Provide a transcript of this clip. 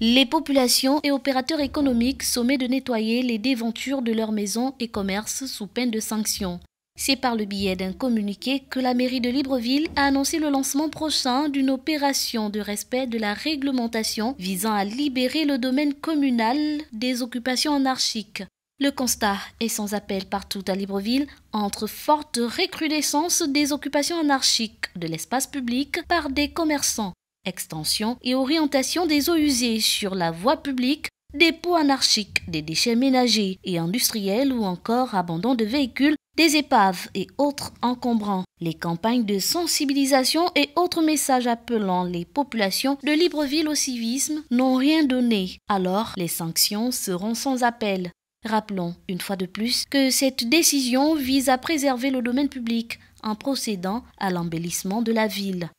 Les populations et opérateurs économiques sommet de nettoyer les déventures de leurs maisons et commerces sous peine de sanctions. C'est par le biais d'un communiqué que la mairie de Libreville a annoncé le lancement prochain d'une opération de respect de la réglementation visant à libérer le domaine communal des occupations anarchiques. Le constat est sans appel partout à Libreville, entre forte recrudescence des occupations anarchiques de l'espace public par des commerçants extension et orientation des eaux usées sur la voie publique, dépôts anarchiques des déchets ménagers et industriels ou encore abandon de véhicules, des épaves et autres encombrants. Les campagnes de sensibilisation et autres messages appelant les populations de Libreville au civisme n'ont rien donné. Alors les sanctions seront sans appel. Rappelons une fois de plus que cette décision vise à préserver le domaine public en procédant à l'embellissement de la ville.